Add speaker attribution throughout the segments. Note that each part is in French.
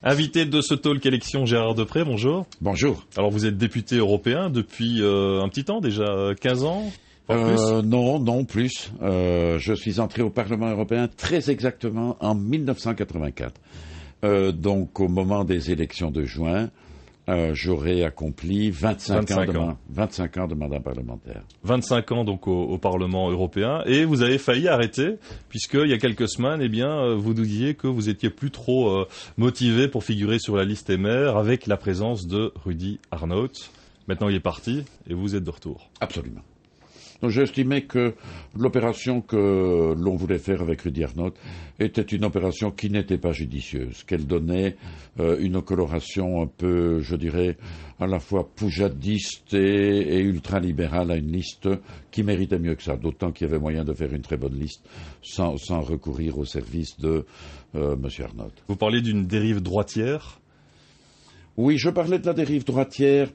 Speaker 1: Invité de ce talk élection, Gérard Depré, bonjour. Bonjour. Alors vous êtes député européen depuis euh, un petit temps déjà, 15 euh, ans euh,
Speaker 2: non, non, plus. Euh, je suis entré au Parlement européen très exactement en 1984. donc au moment des élections de juin, j'aurais euh, j'aurai accompli 25, ans, de 25 ans de mandat parlementaire.
Speaker 1: 25 ans donc au, Parlement européen et vous avez failli arrêter puisque il y a quelques semaines, eh bien, euh, vous nous disiez que vous étiez plus trop euh, motivé pour figurer sur la liste MR avec la présence de Rudy Arnaut. Maintenant, il est parti et vous êtes de retour. Absolument.
Speaker 2: Donc j'ai que l'opération que l'on voulait faire avec Rudy Arnaud était une opération qui n'était pas judicieuse, qu'elle donnait euh, une coloration un peu, je dirais, à la fois poujadiste et, ultralibérale à une liste qui méritait mieux que ça, d'autant qu'il y avait moyen de faire une très bonne liste sans, recourir au service de euh, M. Arnaud. Vous parlez d'une dérive droitière oui, je parlais de la dérive droitière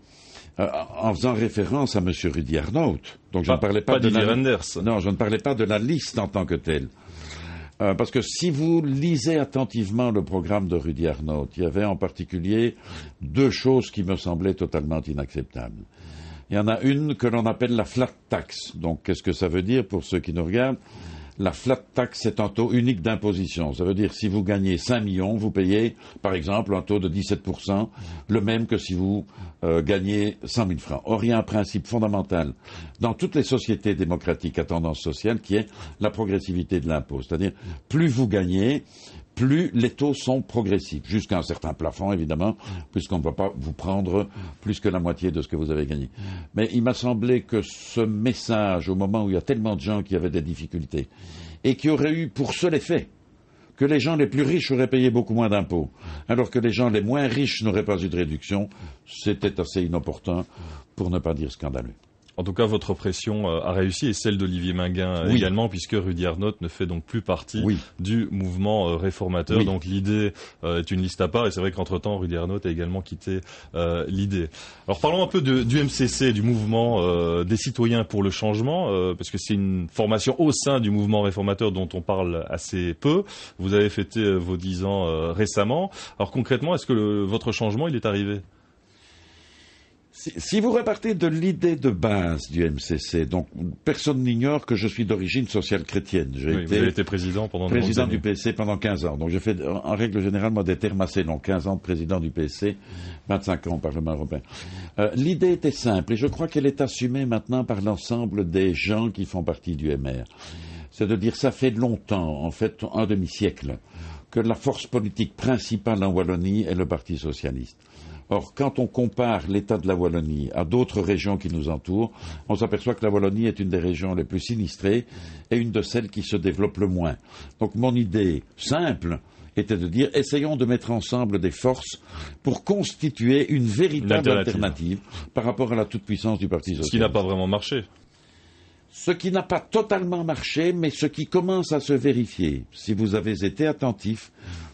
Speaker 2: euh, en faisant référence à M. Rudy Arnault. Donc je ne parlais pas, de la... liste en tant que telle. Euh, parce que si vous lisez attentivement le programme de Rudy Arnault, il y avait en particulier deux choses qui me semblaient totalement inacceptables. Il y en a une que l'on appelle la flat tax. Donc qu'est-ce que ça veut dire pour ceux qui nous regardent la flat tax est un taux unique d'imposition. Ça veut dire si vous gagnez 5 millions, vous payez par exemple un taux de 17%, le même que si vous euh, gagnez 100 000 francs. Or, il y a un principe fondamental dans toutes les sociétés démocratiques à tendance sociale qui est la progressivité de l'impôt. C'est-à-dire plus vous gagnez, plus les taux sont progressifs, jusqu'à un certain plafond, évidemment, puisqu'on ne va pas vous prendre plus que la moitié de ce que vous avez gagné. Mais il m'a semblé que ce message, au moment où il y a tellement de gens qui avaient des difficultés, et qui auraient eu pour seul effet que les gens les plus riches auraient payé beaucoup moins d'impôts, alors que les gens les moins riches n'auraient pas eu de réduction, c'était assez inopportun, pour ne pas dire scandaleux.
Speaker 1: En tout cas, votre pression euh, a réussi et celle d'Olivier Minguin euh, également, puisque Rudy arnault ne fait donc plus partie du mouvement euh, réformateur. Donc l'idée est une liste à part et c'est vrai qu'entre-temps, Rudy arnault a également quitté l'idée. Alors parlons un peu du MCC, du mouvement des citoyens pour le changement, parce que c'est une formation au sein du mouvement réformateur dont on parle assez peu. Vous avez fêté vos dix ans récemment. Alors concrètement, est-ce que votre changement, il est arrivé
Speaker 2: si, vous repartez de l'idée de base du MCC, donc personne n'ignore que je suis d'origine sociale chrétienne. J'ai été, vous été président pendant président du PC pendant 15 ans. Donc j'ai fait en règle générale moi des termes assez longs, 15 ans de président du PC, 25 ans au Parlement européen. Euh, l'idée était simple et je crois qu'elle est assumée maintenant par l'ensemble des gens qui font partie du MR. C'est de dire ça fait longtemps, en fait un demi-siècle, que la force politique principale en Wallonie est le Parti socialiste. Or, quand on compare l'état de la Wallonie à d'autres régions qui nous entourent, on s'aperçoit que la Wallonie est une des régions les plus sinistrées et une de celles qui se développe le moins. Donc mon idée simple, était de dire essayons de mettre ensemble des forces pour constituer une véritable alternative, par rapport à la toute-puissance du Parti socialiste. Ce qui n'a pas vraiment marché. Ce qui n'a pas totalement marché, mais ce qui commence à se vérifier, si vous avez été attentif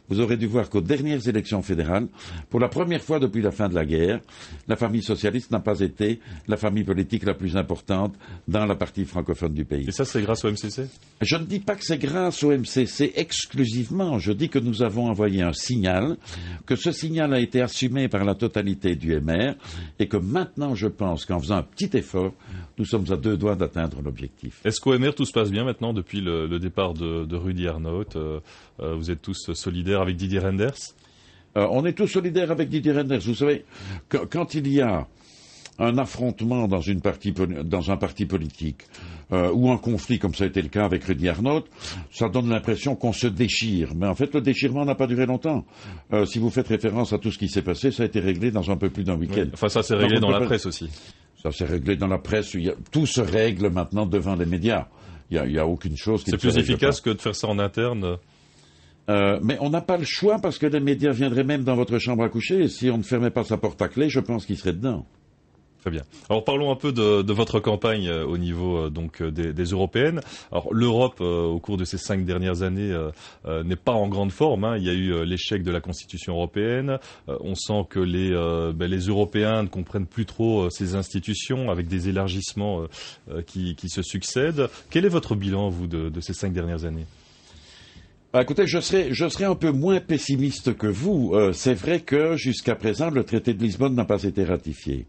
Speaker 2: vous aurez dû voir qu'aux dernières élections fédérales, pour la première fois depuis la fin de la guerre, la famille socialiste n'a pas été la famille politique la plus importante dans la partie francophone du pays. Et ça, c'est grâce au MCC Je ne dis pas que c'est grâce au MCC exclusivement. Je dis que nous avons envoyé un signal, que ce signal a été assumé par la totalité du MR et que maintenant, je pense qu'en faisant un petit effort, nous sommes à deux doigts d'atteindre
Speaker 1: l'objectif. Est-ce qu'au MR, tout se passe bien maintenant depuis le, départ de, Rudy Arnaut euh, euh, Vous êtes tous solidaires avec Didier Renders euh,
Speaker 2: On est tous solidaires avec Didier Renders. Vous savez, quand il y a un affrontement dans, une partie, dans un parti politique euh, ou un conflit comme ça a été le cas avec Rudy Arnaud, ça donne l'impression qu'on se déchire. Mais en fait, le déchirement n'a pas duré longtemps. Euh, si vous faites référence à tout ce qui s'est passé, ça a été réglé dans un peu plus d'un week-end. Enfin, ça s'est réglé dans, la presse aussi. Ça s'est réglé dans la presse. tout se règle maintenant devant les médias. Il n'y a, aucune chose qui... C'est plus efficace que de faire ça
Speaker 1: en interne
Speaker 2: euh, mais on n'a pas le choix parce que les médias viendraient même dans votre chambre à coucher et si on ne fermait pas sa porte à clé, je pense qu'ils seraient dedans.
Speaker 1: Très bien. Alors parlons un peu de, votre campagne euh, au niveau euh, donc des, européennes. Alors l'Europe au cours de ces cinq dernières années n'est pas en grande forme. Hein. Il y a eu l'échec de la Constitution européenne. on sent que ben, les Européens ne comprennent plus trop ces institutions avec des élargissements qui, se succèdent. Quel est votre bilan vous de ces cinq dernières années bah, écoutez, je serais, un peu moins pessimiste que vous. Euh, c'est
Speaker 2: vrai que jusqu'à présent, le traité de Lisbonne n'a pas été ratifié.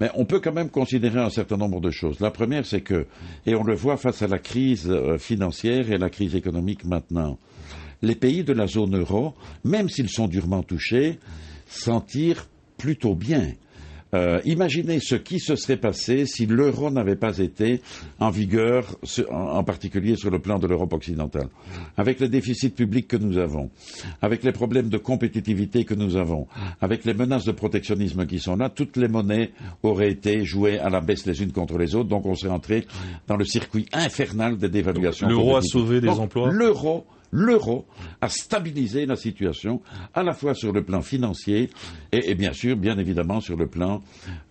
Speaker 2: Mais on peut quand même considérer un certain nombre de choses. La première, c'est que, et on le voit face à la crise euh, financière et la crise économique maintenant, les pays de la zone euro, même s'ils sont durement touchés, s'en tirent plutôt bien. Euh, imaginez ce qui se serait passé si l'euro n'avait pas été en vigueur, en particulier sur le plan de l'Europe occidentale. Avec les déficits publics que nous avons, avec les problèmes de compétitivité que nous avons, avec les menaces de protectionnisme qui sont là, toutes les monnaies auraient été jouées à la baisse les unes contre les autres, donc on serait entré dans le circuit infernal des dévaluations. L'euro a sauvé des emplois L'euro l'euro a stabilisé la situation à la fois sur le plan financier et, bien sûr, bien évidemment, sur le plan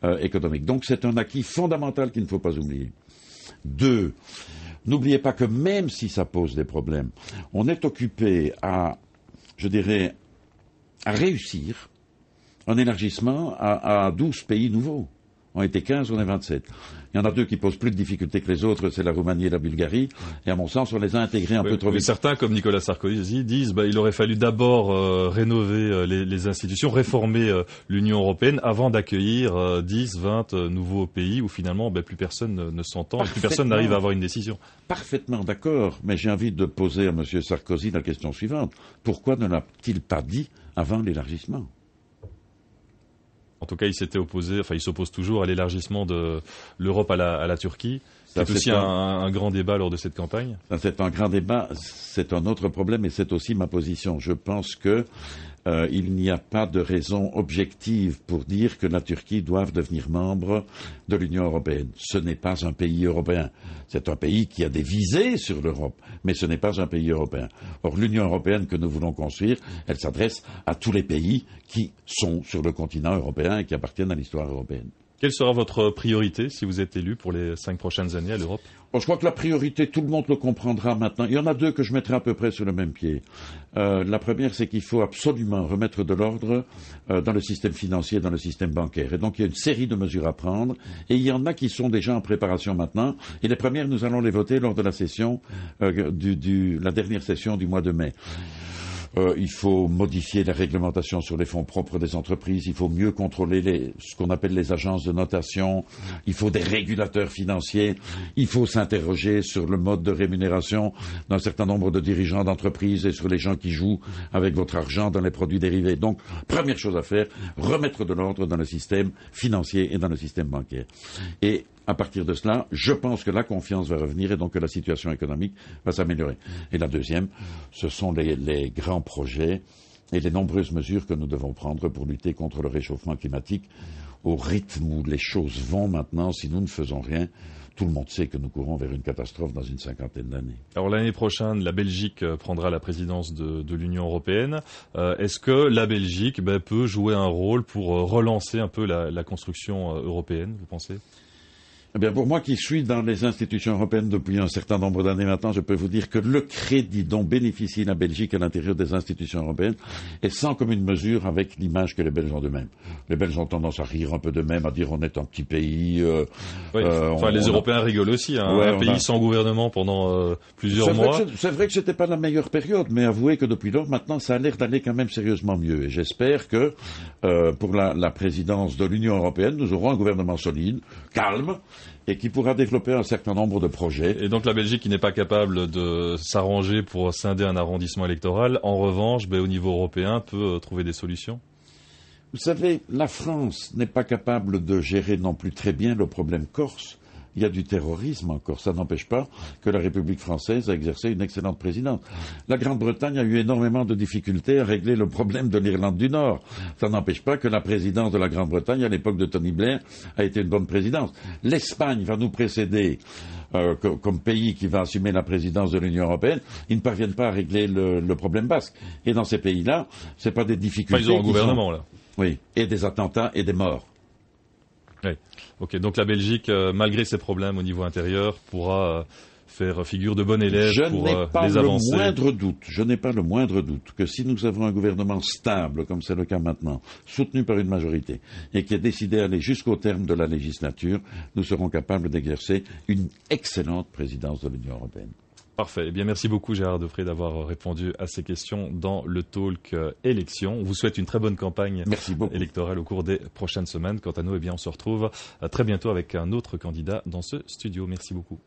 Speaker 2: euh, économique. Donc c'est un acquis fondamental qu'il ne faut pas oublier. Deux, n'oubliez pas que même si ça pose des problèmes, on est occupé à, je dirais, à réussir un élargissement à, à 12 pays nouveaux. On était 15, on est 27. Il y en a deux qui posent plus de difficultés que les autres, c'est la Roumanie et la Bulgarie. Et à mon sens, on les a intégrés un peu trop vite. Certains,
Speaker 1: comme Nicolas Sarkozy, disent bah, il aurait fallu d'abord euh, rénover euh, les, institutions, réformer euh, l'Union européenne avant d'accueillir 10, 20 nouveaux pays où finalement bah, plus personne ne, s'entend s'entend, plus personne n'arrive à avoir une décision. Parfaitement d'accord, mais j'ai
Speaker 2: envie de poser à M. Sarkozy la question suivante. Pourquoi ne l'a-t-il pas dit avant l'élargissement
Speaker 1: en tout cas, il s'était opposé, enfin, il s'oppose toujours à l'élargissement de l'Europe à la, Turquie. C'est aussi un, un, grand débat lors de cette campagne.
Speaker 2: C'est un grand débat, c'est un autre problème et c'est aussi ma position. Je pense que euh, il n'y a pas de raison objective pour dire que la Turquie doit devenir membre de l'Union européenne. Ce n'est pas un pays européen. C'est un pays qui a des visées sur l'Europe, mais ce n'est pas un pays européen. Or, l'Union européenne que nous voulons construire, elle s'adresse à tous les pays qui sont sur le continent européen et qui appartiennent à l'histoire européenne.
Speaker 1: Quelle sera votre priorité si vous êtes élu pour les cinq prochaines années à l'Europe Je crois que la priorité, tout le monde le comprendra maintenant. Il
Speaker 2: y en a deux que je mettrai à peu près sur le même pied. Euh, la première, c'est qu'il faut absolument remettre de l'ordre euh, dans le système financier, dans le système bancaire. Et donc, il y a une série de mesures à prendre. Et il y en a qui sont déjà en préparation maintenant. Et les premières, nous allons les voter lors de la session, euh, la dernière session du mois de mai. Euh, il faut modifier la réglementation sur les fonds propres des entreprises, il faut mieux contrôler les, ce qu'on appelle les agences de notation, il faut des régulateurs financiers, il faut s'interroger sur le mode de rémunération d'un certain nombre de dirigeants d'entreprises et sur les gens qui jouent avec votre argent dans les produits dérivés. Donc, première chose à faire, remettre de l'ordre dans le système financier et dans le système bancaire. Et à partir de cela, je pense que la confiance va revenir et donc que la situation économique va s'améliorer. Et la deuxième, ce sont les, grands projets et les nombreuses mesures que nous devons prendre pour lutter contre le réchauffement climatique. Au rythme où les choses vont maintenant, si nous ne faisons rien, tout le monde sait que nous courons vers une catastrophe dans une cinquantaine d'années.
Speaker 1: Alors l'année prochaine, la Belgique euh, prendra la présidence de, l'Union européenne. Euh, est-ce que la Belgique ben, peut jouer un rôle pour euh, relancer un peu la, la construction européenne, vous pensez eh bien, pour moi qui suis dans les institutions européennes depuis un certain nombre d'années maintenant, je peux vous dire que le
Speaker 2: crédit dont bénéficie la Belgique à l'intérieur des institutions européennes est sans commune mesure avec l'image que les Belges ont d'eux-mêmes. Les Belges ont tendance à rire un peu de même, à dire on est un petit pays. Euh,
Speaker 1: euh, enfin, les Européens rigolent aussi. Hein. un pays sans gouvernement pendant euh, plusieurs mois.
Speaker 2: C'est vrai que ce n'était pas la meilleure période, mais avouez que depuis lors, maintenant, ça a l'air d'aller quand même sérieusement mieux. Et j'espère que pour la présidence de l'Union européenne, nous aurons un gouvernement solide, calme
Speaker 1: et qui pourra développer un certain nombre de projets. Et donc la Belgique qui n'est pas capable de s'arranger pour scinder un arrondissement électoral, en revanche, ben, au niveau européen, peut euh, trouver des solutions
Speaker 2: Vous savez, la France n'est pas capable de gérer non plus très bien le problème corse il y a du terrorisme encore. Ça n'empêche pas que la République française a exercé une excellente présidence. La Grande-Bretagne a eu énormément de difficultés à régler le problème de l'Irlande du Nord. Ça n'empêche pas que la présidence de la Grande-Bretagne, à l'époque de Tony Blair, a été une bonne présidence. L'Espagne va nous précéder euh, comme pays qui va assumer la présidence de l'Union européenne. Ils ne parviennent pas à régler le, problème basque. Et dans ces pays-là, ce n'est pas des difficultés. mais ils ont gouvernement,
Speaker 1: là. Oui, et des attentats et des morts. Ok. Donc la Belgique, euh, malgré ses problèmes au niveau intérieur, pourra euh, faire figure de bon élève pour euh,
Speaker 2: les doute, je n'ai pas le moindre doute que si nous avons un gouvernement stable, comme c'est le cas maintenant, soutenu par une majorité, et qui est décidé à jusqu'au terme de la législature, nous serons capables d'exercer une excellente présidence de l'Union européenne.
Speaker 1: Parfait. Eh bien, merci beaucoup, Gérard Defray, d'avoir répondu à ces questions dans le talk euh, élection. On vous souhaite une très bonne campagne électorale au cours des prochaines semaines. Quant à nous, eh bien, on se retrouve euh, très bientôt avec un autre candidat dans ce studio. Merci beaucoup.